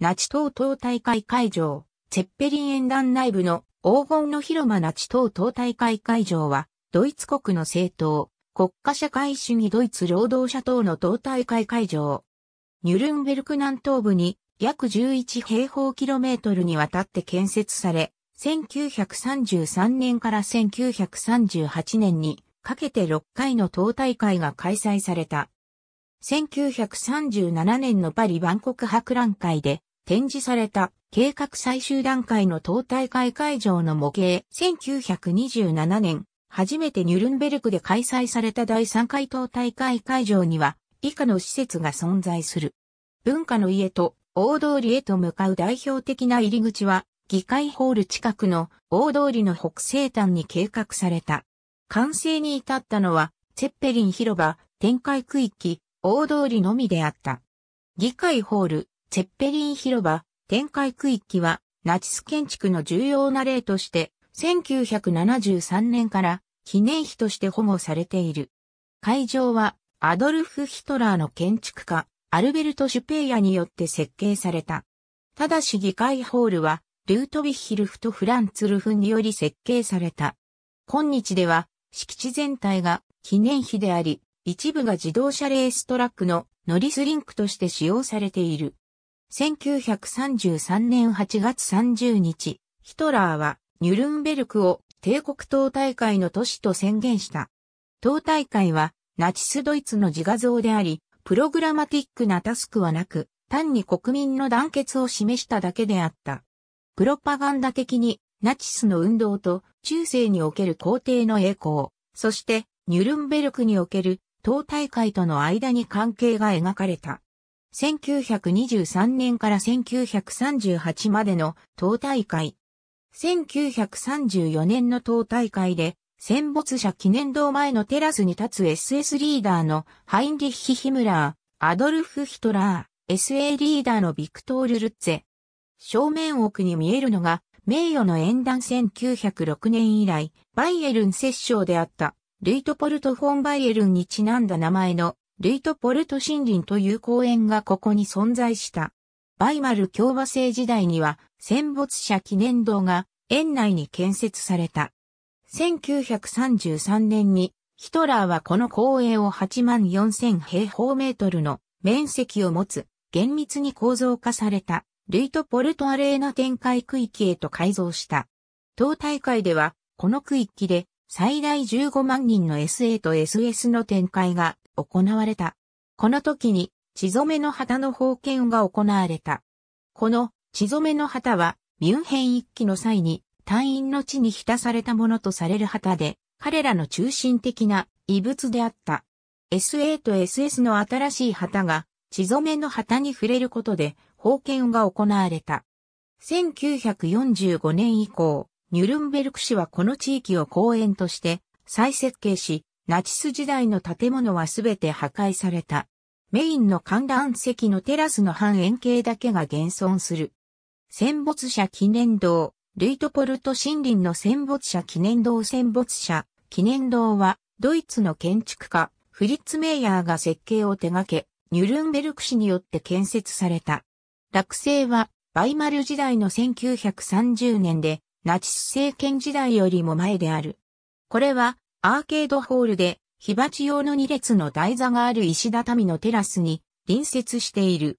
ナチ党党大会会場、ツェッペリン演壇内部の黄金の広間ナチ党党大会会場は、ドイツ国の政党、国家社会主義ドイツ労働者党の党大会会場。ニュルンベルク南東部に約11平方キロメートルにわたって建設され、1933年から1938年にかけて6回の党大会が開催された。1937年のパリ万国博覧会で展示された計画最終段階の党大会会場の模型1927年、初めてニュルンベルクで開催された第3回党大会会場には以下の施設が存在する。文化の家と大通りへと向かう代表的な入り口は議会ホール近くの大通りの北西端に計画された。完成に至ったのは、チェッペリン広場、展開区域、大通りのみであった。議会ホール、ツェッペリン広場、展開区域は、ナチス建築の重要な例として、1973年から記念碑として保護されている。会場は、アドルフ・ヒトラーの建築家、アルベルト・シュペイヤによって設計された。ただし議会ホールは、ルートヴィヒルフとフランツルフにより設計された。今日では、敷地全体が記念碑であり、一部が自動車レーストラックの乗りスリンクとして使用されている。1933年8月30日、ヒトラーはニュルンベルクを帝国党大会の都市と宣言した。党大会はナチスドイツの自画像であり、プログラマティックなタスクはなく、単に国民の団結を示しただけであった。プロパガンダ的にナチスの運動と中世における皇帝の栄光、そしてニュルンベルクにおける党大会との間に関係が描かれた。1923年から1938までの党大会。1934年の党大会で、戦没者記念堂前のテラスに立つ SS リーダーのハインリッヒ・ヒムラー、アドルフ・ヒトラー、SA リーダーのビクトール・ルッツェ。正面奥に見えるのが、名誉の演壇1906年以来、バイエルン摂政であった、ルイトポルト・フォン・バイエルンにちなんだ名前のルイトポルト森林という公園がここに存在した。バイマル共和制時代には戦没者記念堂が園内に建設された。1933年にヒトラーはこの公園を8万4000平方メートルの面積を持つ厳密に構造化されたルイトポルトアレーナ展開区域へと改造した。党大会ではこの区域で最大15万人の SA と SS の展開が行われた。この時に、血染めの旗の封建が行われた。この血染めの旗は、ミュンヘン一揆の際に、隊員の地に浸されたものとされる旗で、彼らの中心的な異物であった。SA と SS の新しい旗が、血染めの旗に触れることで、封建が行われた。1945年以降、ニュルンベルク市はこの地域を公園として再設計し、ナチス時代の建物はすべて破壊された。メインの観覧席のテラスの半円形だけが現存する。戦没者記念堂、ルイトポルト森林の戦没者記念堂戦没者記念堂は、ドイツの建築家、フリッツ・メイヤーが設計を手掛け、ニュルンベルク市によって建設された。落成は、バイマル時代の1930年で、ナチス政権時代よりも前である。これは、アーケードホールで、火鉢用の2列の台座がある石畳のテラスに隣接している。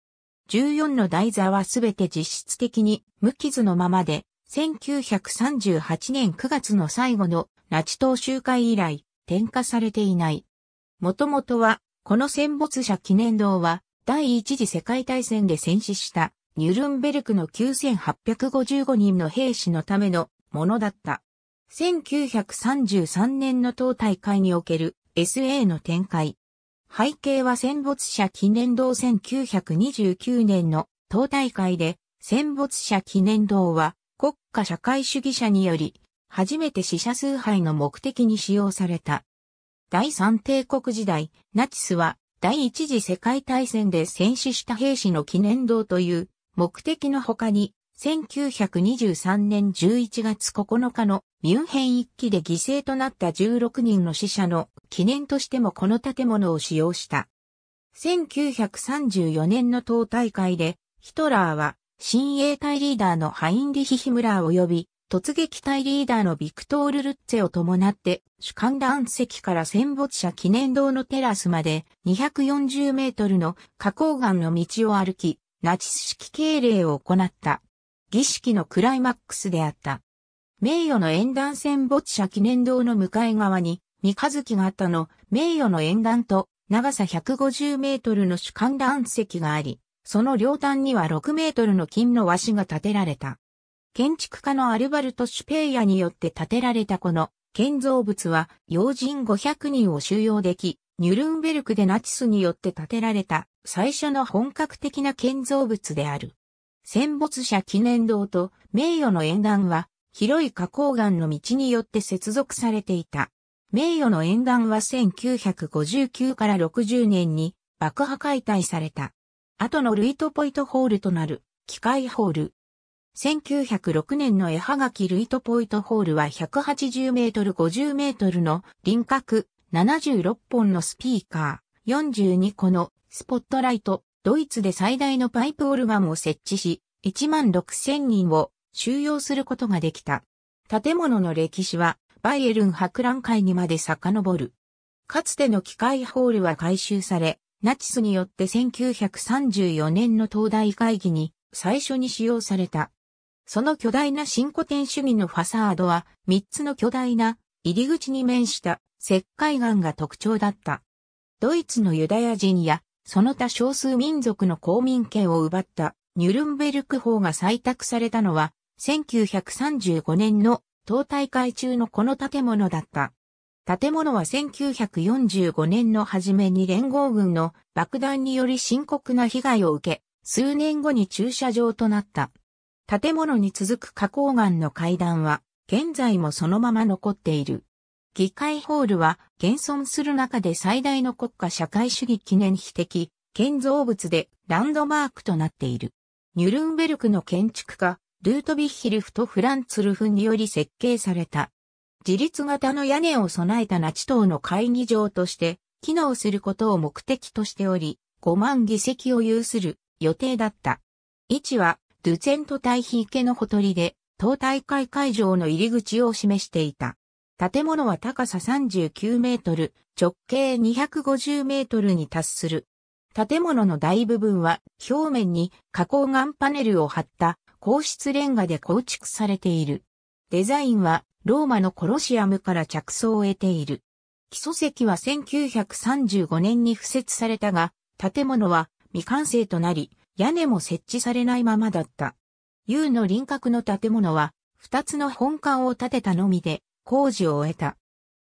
14の台座はすべて実質的に無傷のままで、1938年9月の最後のナチ党集会以来、点火されていない。もともとは、この戦没者記念堂は、第一次世界大戦で戦死した、ニュルンベルクの9855人の兵士のためのものだった。1933年の党大会における SA の展開。背景は戦没者記念堂1929年の党大会で戦没者記念堂は国家社会主義者により初めて死者崇拝の目的に使用された。第三帝国時代、ナチスは第一次世界大戦で戦死した兵士の記念堂という目的の他に1923年11月9日のミュンヘン一揆で犠牲となった16人の死者の記念としてもこの建物を使用した。1934年の党大会でヒトラーは新衛隊リーダーのハインリヒ・ヒムラー及び突撃隊リーダーのビクトール・ルッツェを伴って主観覧席から戦没者記念堂のテラスまで240メートルの花崗岩の道を歩き、ナチス式敬礼を行った。儀式のクライマックスであった。名誉の縁談戦没者記念堂の向かい側に、三日月型の名誉の縁談と長さ150メートルの主観覧席があり、その両端には6メートルの金の和紙が建てられた。建築家のアルバルト・シュペイヤによって建てられたこの建造物は要人500人を収容でき、ニュルンベルクでナチスによって建てられた最初の本格的な建造物である。戦没者記念堂と名誉の演壇は、広い花崗岩の道によって接続されていた。名誉の演壇は1959から60年に爆破解体された。後のルイトポイトホールとなる機械ホール。1906年の絵はがきルイトポイトホールは180メートル50メートルの輪郭、76本のスピーカー、42個のスポットライト、ドイツで最大のパイプオルガンを設置し、1万6000人を収容することができた。建物の歴史はバイエルン博覧会にまで遡る。かつての機械ホールは改修され、ナチスによって1934年の東大会議に最初に使用された。その巨大な新古典主義のファサードは3つの巨大な入り口に面した石灰岩が特徴だった。ドイツのユダヤ人やその他少数民族の公民権を奪ったニュルンベルク法が採択されたのは、1935年の党大会中のこの建物だった。建物は1945年の初めに連合軍の爆弾により深刻な被害を受け、数年後に駐車場となった。建物に続く花崗岩の階段は、現在もそのまま残っている。議会ホールは現存する中で最大の国家社会主義記念碑的建造物でランドマークとなっている。ニュルンベルクの建築家、ルートビッヒルフとフランツルフにより設計された。自立型の屋根を備えたナチ党の会議場として機能することを目的としており、5万議席を有する予定だった。位置は、ドゥゼント対比池のほとりで、党大会会場の入り口を示していた。建物は高さ39メートル、直径250メートルに達する。建物の大部分は表面に加工岩パネルを貼った硬質レンガで構築されている。デザインはローマのコロシアムから着想を得ている。基礎石は1935年に付設されたが、建物は未完成となり、屋根も設置されないままだった。U の輪郭の建物は、二つの本館を建てたのみで、工事を終えた。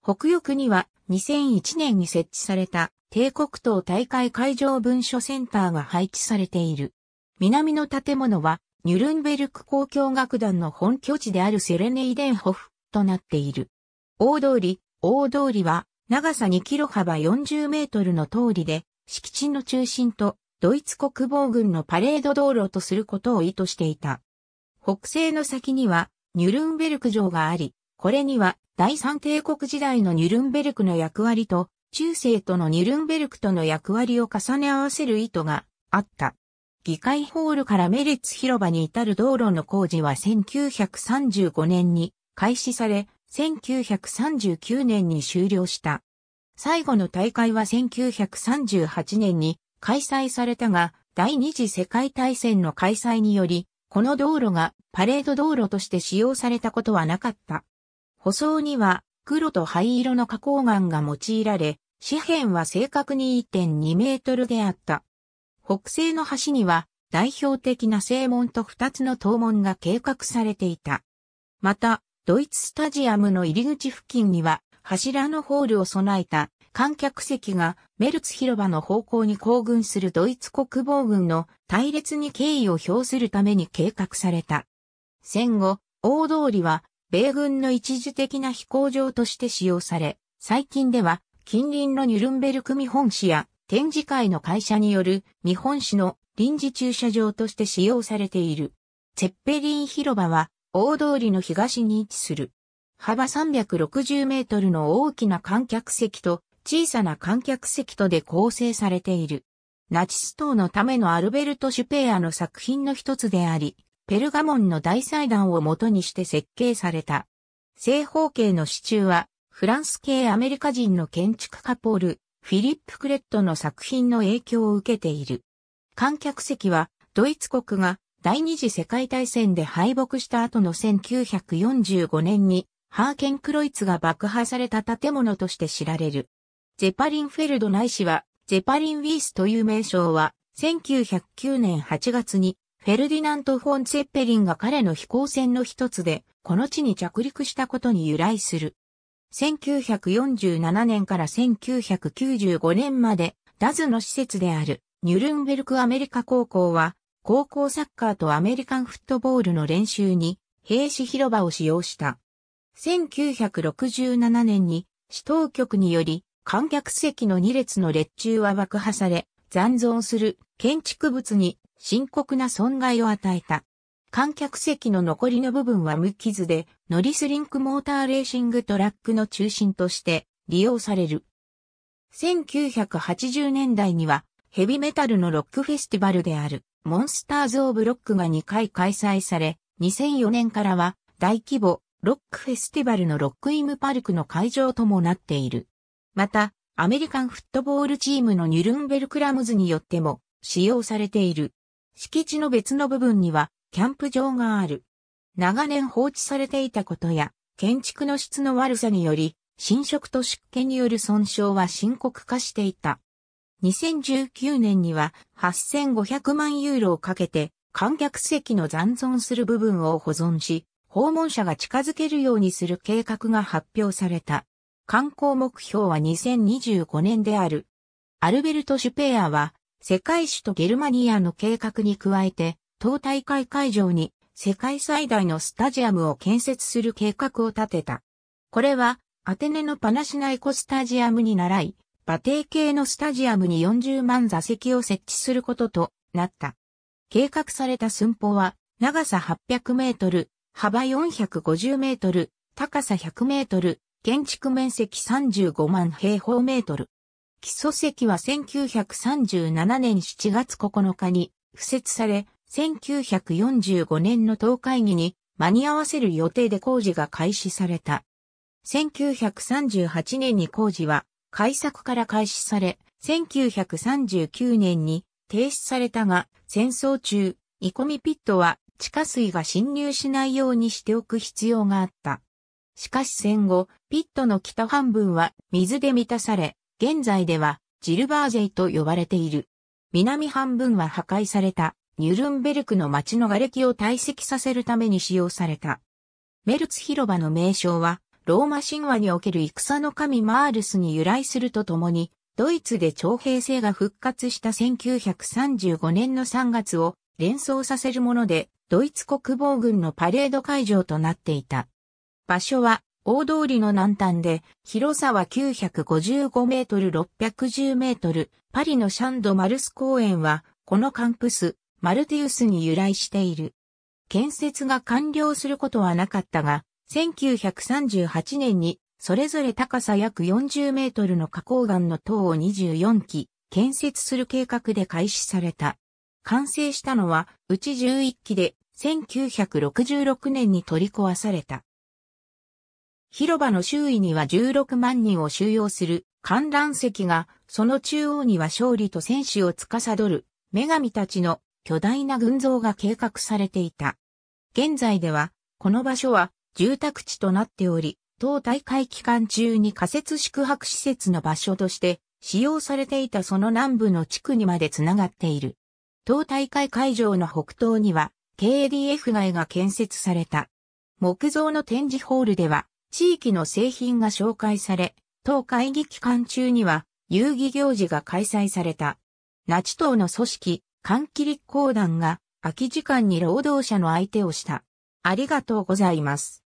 北翼には2001年に設置された帝国島大会会場文書センターが配置されている。南の建物はニュルンベルク交響楽団の本拠地であるセレネイデンホフとなっている。大通り、大通りは長さ2キロ幅40メートルの通りで敷地の中心とドイツ国防軍のパレード道路とすることを意図していた。北西の先にはニュルンベルク城があり、これには第三帝国時代のニュルンベルクの役割と中世とのニュルンベルクとの役割を重ね合わせる意図があった。議会ホールからメリッツ広場に至る道路の工事は1935年に開始され、1939年に終了した。最後の大会は1938年に開催されたが、第二次世界大戦の開催により、この道路がパレード道路として使用されたことはなかった。舗装には黒と灰色の花崗岩が用いられ、紙片は正確に1.2メートルであった。北西の端には代表的な正門と二つの東門が計画されていた。また、ドイツスタジアムの入り口付近には柱のホールを備えた観客席がメルツ広場の方向に行軍するドイツ国防軍の隊列に敬意を表するために計画された。戦後、大通りは米軍の一時的な飛行場として使用され、最近では近隣のニュルンベルク見本市や展示会の会社による見本市の臨時駐車場として使用されている。ツェッペリン広場は大通りの東に位置する。幅360メートルの大きな観客席と小さな観客席とで構成されている。ナチス党のためのアルベルト・シュペアの作品の一つであり、ペルガモンの大祭壇を元にして設計された。正方形の支柱は、フランス系アメリカ人の建築家ポール、フィリップ・クレットの作品の影響を受けている。観客席は、ドイツ国が第二次世界大戦で敗北した後の1945年に、ハーケンクロイツが爆破された建物として知られる。ゼパリンフェルド内氏は、ゼパリンウィースという名称は、1909年8月にフェルディナント・フォン・ツェッペリンが彼の飛行船の一つで、この地に着陸したことに由来する。1947年から1995年まで、ダズの施設である、ニュルンベルクアメリカ高校は、高校サッカーとアメリカンフットボールの練習に、兵士広場を使用した。1967年に、市当局により、観客席の2列の列柱は爆破され、残存する建築物に深刻な損害を与えた。観客席の残りの部分は無傷で、ノリスリンクモーターレーシングトラックの中心として利用される。1980年代には、ヘビメタルのロックフェスティバルである、モンスターズ・オブ・ロックが2回開催され、2004年からは、大規模、ロックフェスティバルのロックイムパルクの会場ともなっている。また、アメリカンフットボールチームのニュルンベルクラムズによっても使用されている。敷地の別の部分には、キャンプ場がある。長年放置されていたことや、建築の質の悪さにより、侵食と湿気による損傷は深刻化していた。2019年には8500万ユーロをかけて観客席の残存する部分を保存し、訪問者が近づけるようにする計画が発表された。観光目標は2025年である。アルベルト・シュペアは世界史とゲルマニアの計画に加えて、党大会会場に世界最大のスタジアムを建設する計画を立てた。これは、アテネのパナシナイコスタジアムに習い、馬蹄系のスタジアムに40万座席を設置することとなった。計画された寸法は、長さ800メートル、幅450メートル、高さ100メートル、建築面積35万平方メートル。基礎石は1937年7月9日に付設され、1945年の党会議に間に合わせる予定で工事が開始された。1938年に工事は開作から開始され、1939年に停止されたが、戦争中、煮込みピットは地下水が侵入しないようにしておく必要があった。しかし戦後、ピットの北半分は水で満たされ、現在ではジルバーゼイと呼ばれている。南半分は破壊されたニュルンベルクの町の瓦礫を堆積させるために使用された。メルツ広場の名称は、ローマ神話における戦の神マールスに由来するとともに、ドイツで徴兵制が復活した1935年の3月を連想させるもので、ドイツ国防軍のパレード会場となっていた。場所は大通りの南端で、広さは955メートル610メートル、パリのシャンド・マルス公園は、このカンプス、マルティウスに由来している。建設が完了することはなかったが、1938年に、それぞれ高さ約40メートルの花崗岩の塔を24基、建設する計画で開始された。完成したのは、うち11基で、1966年に取り壊された。広場の周囲には16万人を収容する観覧席が、その中央には勝利と戦士を司る女神たちの巨大な群像が計画されていた。現在では、この場所は住宅地となっており、当大会期間中に仮設宿泊施設の場所として使用されていたその南部の地区にまでつながっている。当大会会場の北東には KDF 街が建設された。木造の展示ホールでは地域の製品が紹介され、当会議期間中には遊戯行事が開催された。ナチ党の組織、缶切立候団が空き時間に労働者の相手をした。ありがとうございます。